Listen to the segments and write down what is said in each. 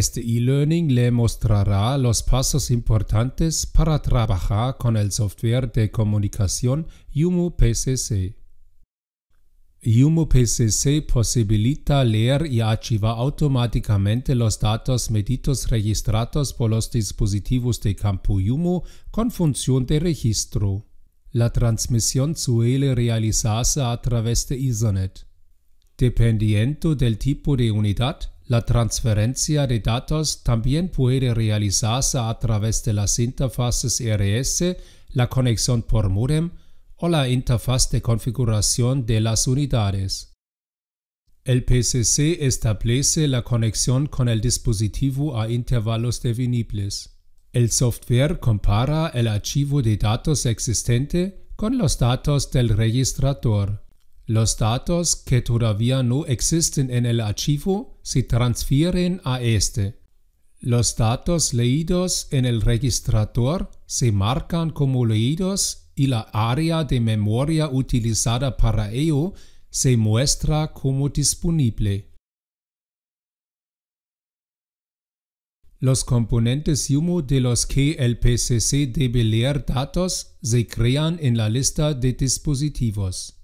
Este e-learning le mostrará los pasos importantes para trabajar con el software de comunicación Yumu PCC. Yumu PCC posibilita leer y archivar automáticamente los datos medidos registrados por los dispositivos de campo Yumu con función de registro. La transmisión suele realizarse a través de Ethernet. Dependiendo del tipo de unidad, la transferencia de datos también puede realizarse a través de las interfaces RS, la conexión por modem o la interfaz de configuración de las unidades. El PCC establece la conexión con el dispositivo a intervalos definibles. El software compara el archivo de datos existente con los datos del registrador. Los datos que todavía no existen en el archivo se transfieren a este. Los datos leídos en el registrador se marcan como leídos y la área de memoria utilizada para ello se muestra como disponible. Los componentes YUMO de los que el PCC debe leer datos se crean en la lista de dispositivos.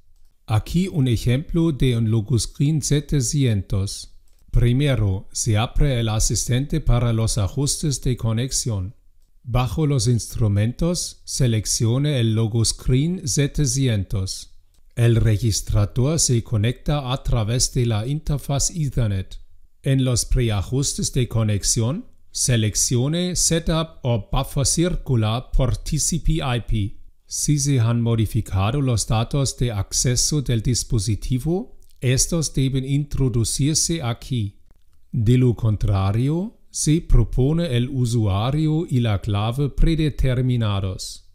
Aquí un ejemplo de un Logoscreen 700. Primero, se abre el asistente para los ajustes de conexión. Bajo los instrumentos, seleccione el Logoscreen 700. El registrador se conecta a través de la interfaz Ethernet. En los preajustes de conexión, seleccione Setup o Buffer Circular por TCP/IP. Si se han modificado los datos de acceso del dispositivo, estos deben introducirse aquí. De lo contrario, se propone el usuario y la clave predeterminados.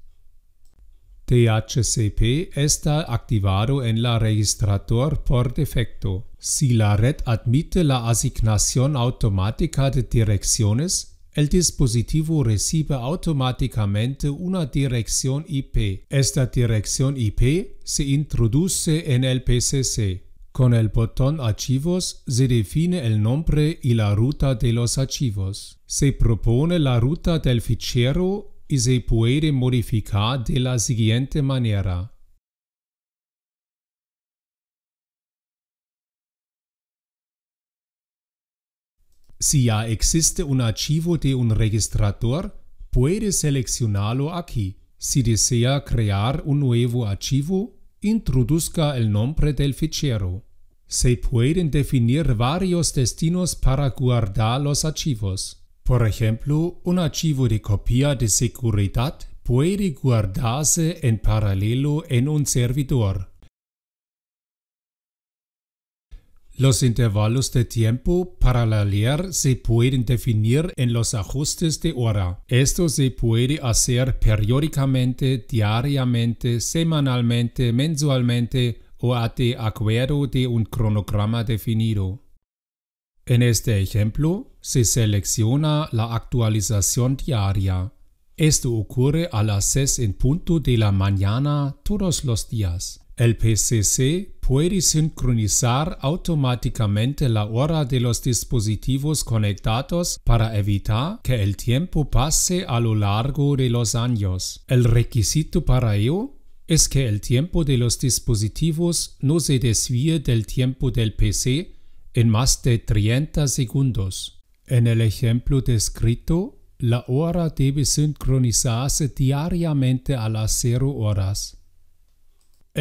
DHCP está activado en la registrador por defecto. Si la red admite la asignación automática de direcciones, el dispositivo recibe automáticamente una dirección IP. Esta dirección IP se introduce en el PCC. Con el botón Archivos se define el nombre y la ruta de los archivos. Se propone la ruta del fichero y se puede modificar de la siguiente manera. Si ya existe un archivo de un registrador, puede seleccionarlo aquí. Si desea crear un nuevo archivo, introduzca el nombre del fichero. Se pueden definir varios destinos para guardar los archivos. Por ejemplo, un archivo de copia de seguridad puede guardarse en paralelo en un servidor. Los intervalos de tiempo para leer se pueden definir en los ajustes de hora. Esto se puede hacer periódicamente, diariamente, semanalmente, mensualmente o a de acuerdo de un cronograma definido. En este ejemplo, se selecciona la actualización diaria. Esto ocurre a las 6 en punto de la mañana todos los días. El PCC puede sincronizar automáticamente la hora de los dispositivos conectados para evitar que el tiempo pase a lo largo de los años. El requisito para ello es que el tiempo de los dispositivos no se desvíe del tiempo del PC en más de 30 segundos. En el ejemplo descrito, la hora debe sincronizarse diariamente a las 0 horas.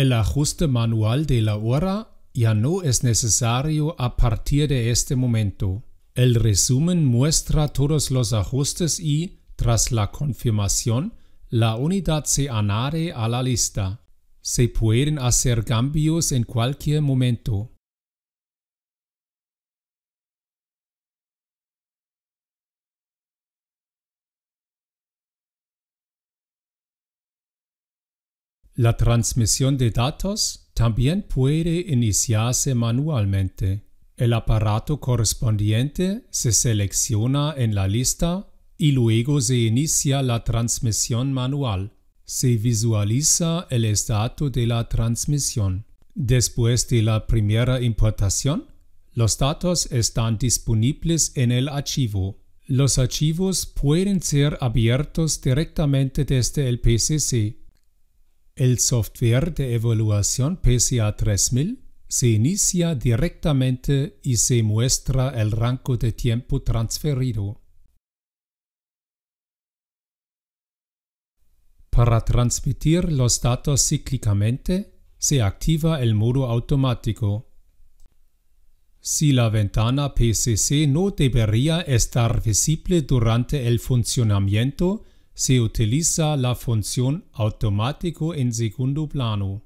El ajuste manual de la hora ya no es necesario a partir de este momento. El resumen muestra todos los ajustes y, tras la confirmación, la unidad se añade a la lista. Se pueden hacer cambios en cualquier momento. La transmisión de datos también puede iniciarse manualmente. El aparato correspondiente se selecciona en la lista y luego se inicia la transmisión manual. Se visualiza el estado de la transmisión. Después de la primera importación, los datos están disponibles en el archivo. Los archivos pueden ser abiertos directamente desde el PCC el software de evaluación PCA 3000 se inicia directamente y se muestra el rango de tiempo transferido. Para transmitir los datos cíclicamente, se activa el modo automático. Si la ventana PCC no debería estar visible durante el funcionamiento, se utiliza la función automático en segundo plano.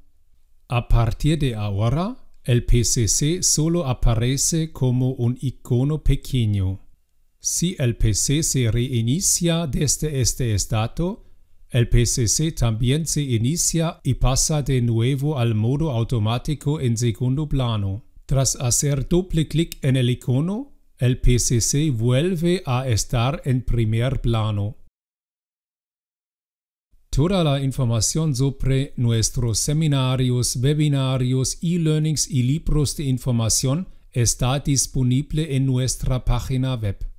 A partir de ahora, el PCC solo aparece como un icono pequeño. Si el PC se reinicia desde este estado, el PCC también se inicia y pasa de nuevo al modo automático en segundo plano. Tras hacer doble clic en el icono, el PCC vuelve a estar en primer plano. Toda la información sobre nuestros seminarios, webinarios, e-learnings y libros de información está disponible en nuestra página web.